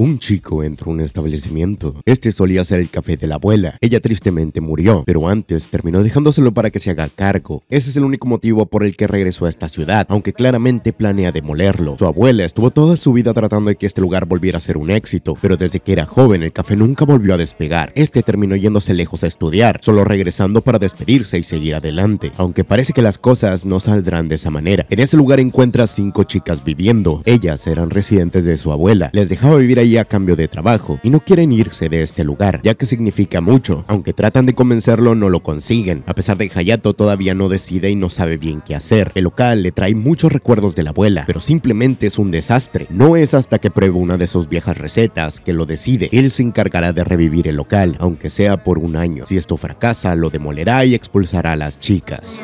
Un chico entró a un establecimiento. Este solía ser el café de la abuela. Ella tristemente murió, pero antes terminó dejándoselo para que se haga cargo. Ese es el único motivo por el que regresó a esta ciudad, aunque claramente planea demolerlo. Su abuela estuvo toda su vida tratando de que este lugar volviera a ser un éxito, pero desde que era joven el café nunca volvió a despegar. Este terminó yéndose lejos a estudiar, solo regresando para despedirse y seguir adelante, aunque parece que las cosas no saldrán de esa manera. En ese lugar encuentras cinco chicas viviendo. Ellas eran residentes de su abuela. Les dejaba vivir ahí a cambio de trabajo y no quieren irse de este lugar, ya que significa mucho. Aunque tratan de convencerlo, no lo consiguen. A pesar de que Hayato todavía no decide y no sabe bien qué hacer. El local le trae muchos recuerdos de la abuela, pero simplemente es un desastre. No es hasta que pruebe una de sus viejas recetas que lo decide. Él se encargará de revivir el local, aunque sea por un año. Si esto fracasa, lo demolerá y expulsará a las chicas.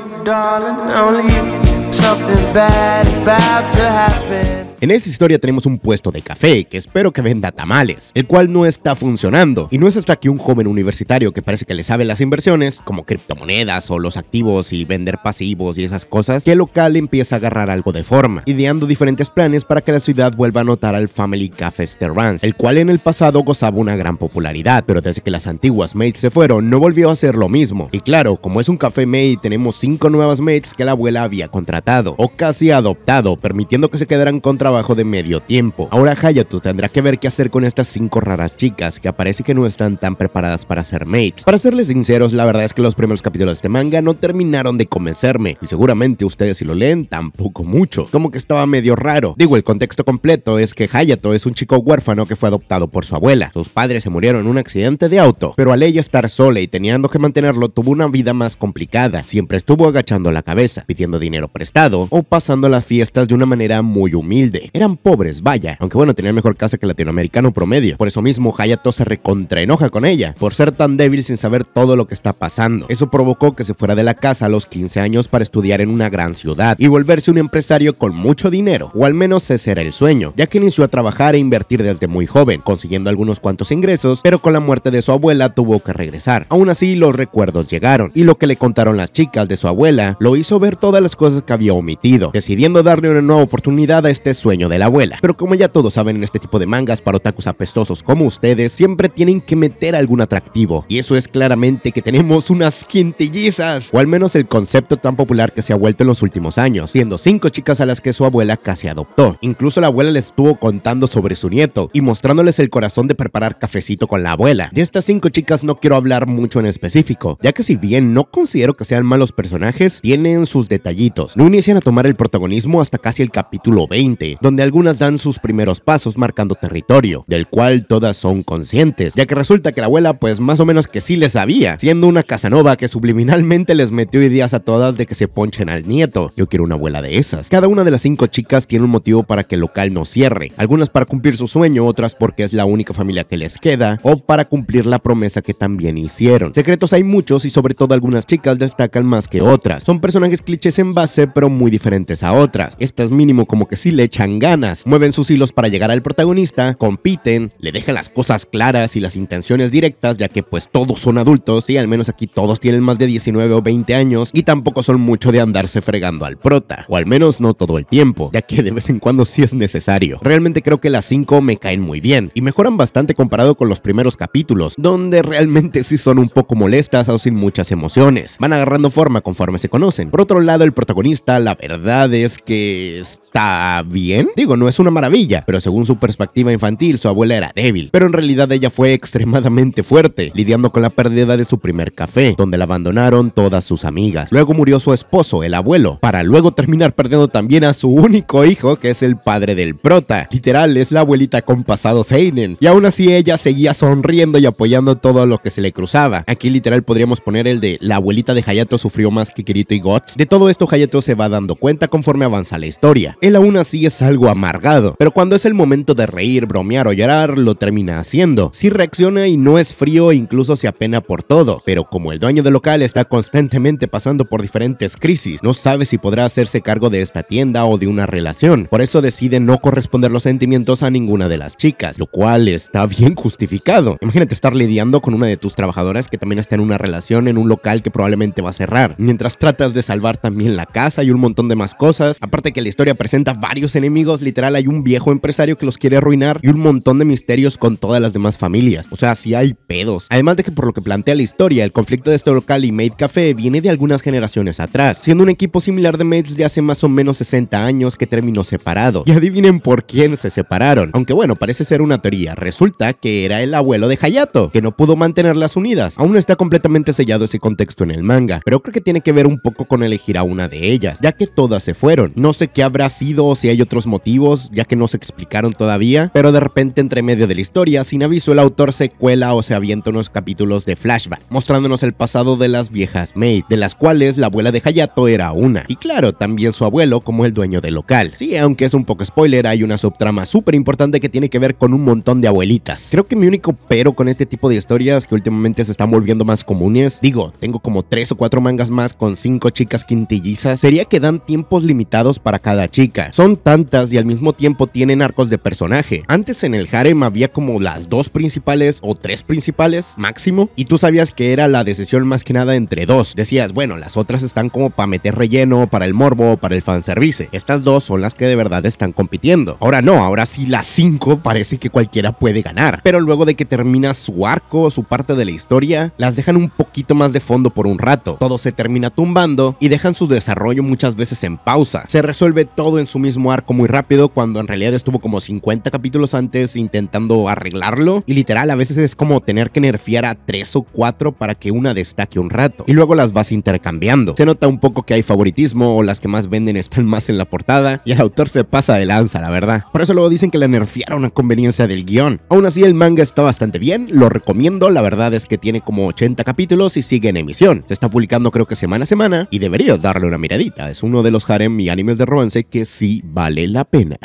En esta historia tenemos un puesto de café que espero que venda tamales, el cual no está funcionando. Y no es hasta que un joven universitario que parece que le sabe las inversiones, como criptomonedas o los activos y vender pasivos y esas cosas, que el local empieza a agarrar algo de forma, ideando diferentes planes para que la ciudad vuelva a notar al Family Café Terrance, el cual en el pasado gozaba una gran popularidad, pero desde que las antiguas mates se fueron no volvió a ser lo mismo. Y claro, como es un café mate tenemos cinco nuevas mates que la abuela había contratado o casi adoptado, permitiendo que se quedaran con trabajo de medio tiempo. Ahora Hayato tendrá que ver qué hacer con estas cinco raras chicas que aparece que no están tan preparadas para ser mates. Para serles sinceros, la verdad es que los primeros capítulos de este manga no terminaron de convencerme y seguramente ustedes si lo leen tampoco mucho, como que estaba medio raro. Digo, el contexto completo es que Hayato es un chico huérfano que fue adoptado por su abuela. Sus padres se murieron en un accidente de auto, pero al ella estar sola y teniendo que mantenerlo tuvo una vida más complicada. Siempre estuvo agachando la cabeza, pidiendo dinero prestado estado o pasando las fiestas de una manera muy humilde. Eran pobres, vaya, aunque bueno, tenían mejor casa que el latinoamericano promedio. Por eso mismo Hayato se recontraenoja con ella, por ser tan débil sin saber todo lo que está pasando. Eso provocó que se fuera de la casa a los 15 años para estudiar en una gran ciudad y volverse un empresario con mucho dinero, o al menos ese era el sueño, ya que inició a trabajar e invertir desde muy joven, consiguiendo algunos cuantos ingresos, pero con la muerte de su abuela tuvo que regresar. Aún así, los recuerdos llegaron, y lo que le contaron las chicas de su abuela lo hizo ver todas las cosas que había omitido, decidiendo darle una nueva oportunidad a este sueño de la abuela. Pero como ya todos saben en este tipo de mangas para otakus apestosos como ustedes, siempre tienen que meter algún atractivo. Y eso es claramente que tenemos unas quintillizas, o al menos el concepto tan popular que se ha vuelto en los últimos años, siendo cinco chicas a las que su abuela casi adoptó. Incluso la abuela les estuvo contando sobre su nieto y mostrándoles el corazón de preparar cafecito con la abuela. De estas cinco chicas no quiero hablar mucho en específico, ya que si bien no considero que sean malos personajes, tienen sus detallitos inician a tomar el protagonismo hasta casi el capítulo 20, donde algunas dan sus primeros pasos marcando territorio, del cual todas son conscientes, ya que resulta que la abuela pues más o menos que sí les sabía, siendo una Casanova que subliminalmente les metió ideas a todas de que se ponchen al nieto. Yo quiero una abuela de esas. Cada una de las cinco chicas tiene un motivo para que el local no cierre, algunas para cumplir su sueño, otras porque es la única familia que les queda, o para cumplir la promesa que también hicieron. Secretos hay muchos y sobre todo algunas chicas destacan más que otras. Son personajes clichés en base, pero muy diferentes a otras. Estas mínimo como que sí le echan ganas, mueven sus hilos para llegar al protagonista, compiten, le dejan las cosas claras y las intenciones directas, ya que pues todos son adultos y al menos aquí todos tienen más de 19 o 20 años y tampoco son mucho de andarse fregando al prota, o al menos no todo el tiempo, ya que de vez en cuando sí es necesario. Realmente creo que las 5 me caen muy bien y mejoran bastante comparado con los primeros capítulos, donde realmente sí son un poco molestas o sin muchas emociones. Van agarrando forma conforme se conocen. Por otro lado, el protagonista la verdad es que está bien. Digo, no es una maravilla, pero según su perspectiva infantil, su abuela era débil. Pero en realidad ella fue extremadamente fuerte, lidiando con la pérdida de su primer café, donde la abandonaron todas sus amigas. Luego murió su esposo, el abuelo, para luego terminar perdiendo también a su único hijo, que es el padre del prota. Literal, es la abuelita con pasado Seinen. Y aún así ella seguía sonriendo y apoyando todo lo que se le cruzaba. Aquí literal podríamos poner el de la abuelita de Hayato sufrió más que Kirito y Guts. De todo esto Hayato se va dando cuenta conforme avanza la historia. Él aún así es algo amargado, pero cuando es el momento de reír, bromear o llorar, lo termina haciendo. Si reacciona y no es frío e incluso se apena por todo, pero como el dueño del local está constantemente pasando por diferentes crisis, no sabe si podrá hacerse cargo de esta tienda o de una relación. Por eso decide no corresponder los sentimientos a ninguna de las chicas, lo cual está bien justificado. Imagínate estar lidiando con una de tus trabajadoras que también está en una relación en un local que probablemente va a cerrar, mientras tratas de salvar también la casa y un montón de más cosas. Aparte que la historia presenta varios enemigos, literal hay un viejo empresario que los quiere arruinar y un montón de misterios con todas las demás familias. O sea, si hay pedos. Además de que por lo que plantea la historia, el conflicto de este local y Maid Café viene de algunas generaciones atrás, siendo un equipo similar de Maids de hace más o menos 60 años que terminó separado. Y adivinen por quién se separaron. Aunque bueno, parece ser una teoría. Resulta que era el abuelo de Hayato, que no pudo mantenerlas unidas. Aún no está completamente sellado ese contexto en el manga, pero creo que tiene que ver un poco con elegir a una de ellas ya que todas se fueron. No sé qué habrá sido, o si hay otros motivos, ya que no se explicaron todavía, pero de repente entre medio de la historia, sin aviso el autor se cuela o se avienta unos capítulos de flashback, mostrándonos el pasado de las viejas maid, de las cuales la abuela de Hayato era una, y claro, también su abuelo como el dueño del local. Sí, aunque es un poco spoiler, hay una subtrama súper importante que tiene que ver con un montón de abuelitas. Creo que mi único pero con este tipo de historias que últimamente se están volviendo más comunes, digo, tengo como tres o cuatro mangas más con cinco chicas quintillizas, sería que dan tiempos limitados para cada chica. Son tantas y al mismo tiempo tienen arcos de personaje. Antes en el harem había como las dos principales o tres principales máximo y tú sabías que era la decisión más que nada entre dos. Decías, bueno, las otras están como para meter relleno, para el morbo, para el fanservice. Estas dos son las que de verdad están compitiendo. Ahora no, ahora sí las cinco parece que cualquiera puede ganar. Pero luego de que termina su arco, O su parte de la historia, las dejan un poquito más de fondo por un rato. Todo se termina tumbando y dejan su desarrollo muchas veces en pausa. Se resuelve todo en su mismo arco muy rápido cuando en realidad estuvo como 50 capítulos antes intentando arreglarlo y literal a veces es como tener que nerfear a 3 o 4 para que una destaque un rato y luego las vas intercambiando. Se nota un poco que hay favoritismo o las que más venden están más en la portada y el autor se pasa de lanza la verdad. Por eso luego dicen que la nerfearon a conveniencia del guión. Aún así el manga está bastante bien, lo recomiendo, la verdad es que tiene como 80 capítulos y sigue en emisión. Se está publicando creo que semana a semana y deberías darle una miradita es uno de los harem y animes de romance que sí vale la pena.